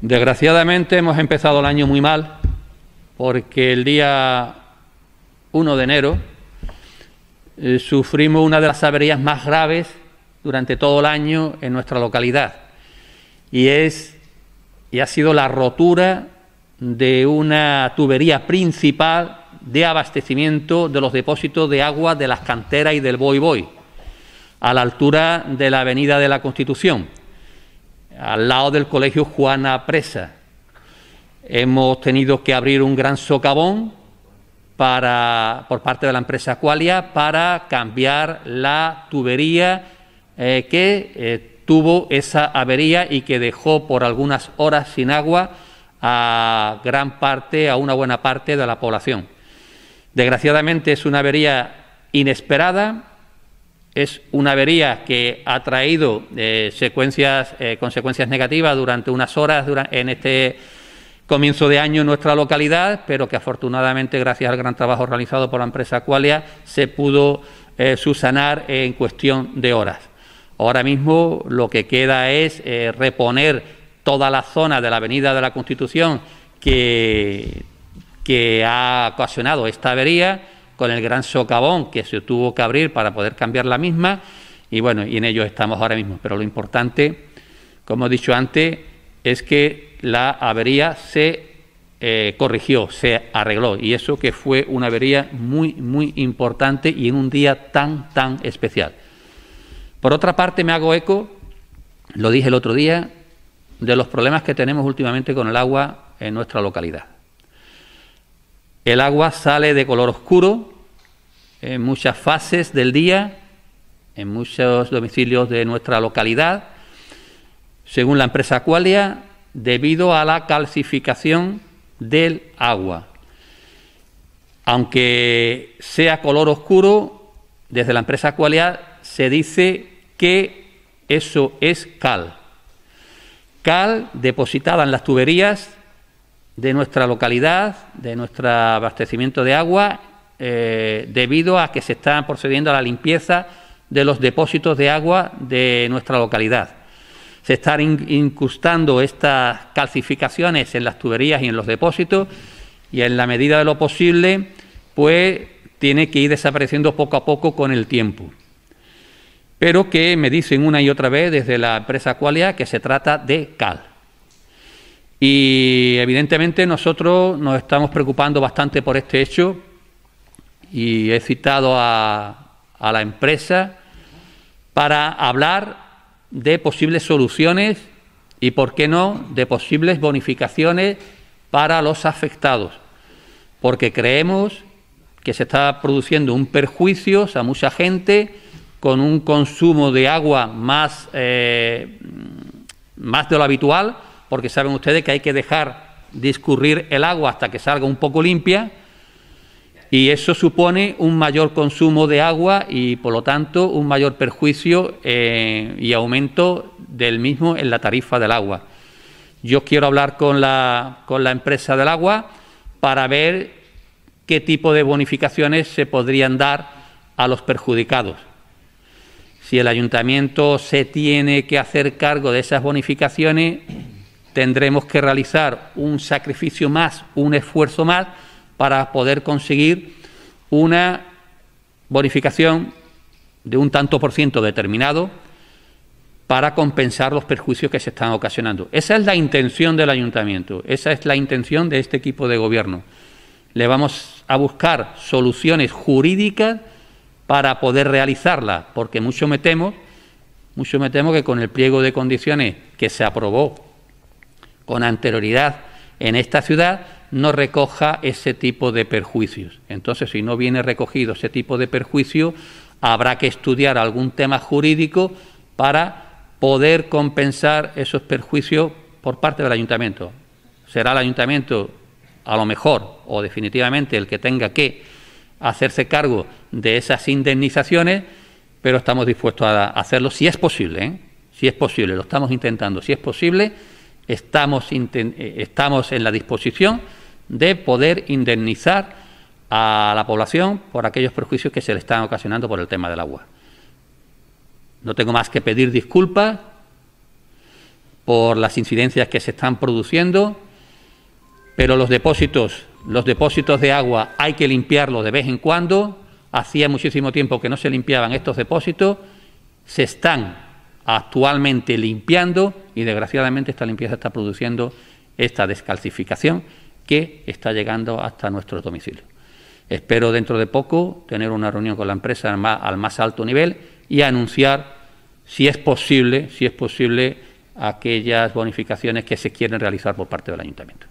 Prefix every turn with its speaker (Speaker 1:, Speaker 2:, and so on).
Speaker 1: Desgraciadamente hemos empezado el año muy mal porque el día 1 de enero eh, sufrimos una de las averías más graves durante todo el año en nuestra localidad y es y ha sido la rotura de una tubería principal de abastecimiento de los depósitos de agua de las canteras y del Boy Boy a la altura de la Avenida de la Constitución al lado del colegio Juana Presa. Hemos tenido que abrir un gran socavón por parte de la empresa Qualia para cambiar la tubería eh, que eh, tuvo esa avería y que dejó por algunas horas sin agua a gran parte, a una buena parte de la población. Desgraciadamente es una avería inesperada, es una avería que ha traído eh, eh, consecuencias negativas durante unas horas en este comienzo de año en nuestra localidad, pero que afortunadamente, gracias al gran trabajo realizado por la empresa Qualia, se pudo eh, subsanar en cuestión de horas. Ahora mismo lo que queda es eh, reponer toda la zona de la Avenida de la Constitución que, que ha ocasionado esta avería con el gran socavón que se tuvo que abrir para poder cambiar la misma. Y bueno, y en ello estamos ahora mismo. Pero lo importante, como he dicho antes, es que la avería se eh, corrigió, se arregló. Y eso que fue una avería muy, muy importante y en un día tan, tan especial. Por otra parte, me hago eco, lo dije el otro día, de los problemas que tenemos últimamente con el agua en nuestra localidad. El agua sale de color oscuro en muchas fases del día, en muchos domicilios de nuestra localidad, según la empresa acualia. debido a la calcificación del agua. Aunque sea color oscuro, desde la empresa acualia. se dice que eso es cal. Cal depositada en las tuberías de nuestra localidad, de nuestro abastecimiento de agua, eh, debido a que se está procediendo a la limpieza de los depósitos de agua de nuestra localidad. Se están incrustando estas calcificaciones en las tuberías y en los depósitos y en la medida de lo posible, pues tiene que ir desapareciendo poco a poco con el tiempo. Pero que me dicen una y otra vez desde la empresa Qualia que se trata de cal. Y evidentemente nosotros nos estamos preocupando bastante por este hecho y he citado a, la empresa para hablar de posibles soluciones y, por qué no, de posibles bonificaciones para los afectados, porque creemos que se está produciendo un perjuicio a mucha gente con un consumo de agua más, eh, más de lo habitual porque saben ustedes que hay que dejar discurrir el agua hasta que salga un poco limpia y eso supone un mayor consumo de agua y por lo tanto un mayor perjuicio eh, y aumento del mismo en la tarifa del agua. Yo quiero hablar con la, con la empresa del agua para ver qué tipo de bonificaciones se podrían dar a los perjudicados. Si el ayuntamiento se tiene que hacer cargo de esas bonificaciones, tendremos que realizar un sacrificio más, un esfuerzo más para poder conseguir una bonificación de un tanto por ciento determinado para compensar los perjuicios que se están ocasionando. Esa es la intención del ayuntamiento, esa es la intención de este equipo de gobierno. Le vamos a buscar soluciones jurídicas para poder realizarla, porque mucho me temo, mucho me temo que con el pliego de condiciones que se aprobó con anterioridad en esta ciudad no recoja ese tipo de perjuicios. Entonces, si no viene recogido ese tipo de perjuicio, habrá que estudiar algún tema jurídico para poder compensar esos perjuicios por parte del ayuntamiento. Será el ayuntamiento, a lo mejor, o definitivamente el que tenga que hacerse cargo de esas indemnizaciones, pero estamos dispuestos a hacerlo si es posible, ¿eh? si es posible, lo estamos intentando, si es posible estamos, eh, estamos en la disposición de poder indemnizar a la población por aquellos perjuicios que se le están ocasionando por el tema del agua. No tengo más que pedir disculpas por las incidencias que se están produciendo, pero los depósitos, los depósitos de agua hay que limpiarlos de vez en cuando. Hacía muchísimo tiempo que no se limpiaban estos depósitos. Se están actualmente limpiando y desgraciadamente esta limpieza está produciendo esta descalcificación que está llegando hasta nuestros domicilios. Espero dentro de poco tener una reunión con la empresa al más, al más alto nivel y anunciar si es posible, si es posible aquellas bonificaciones que se quieren realizar por parte del ayuntamiento.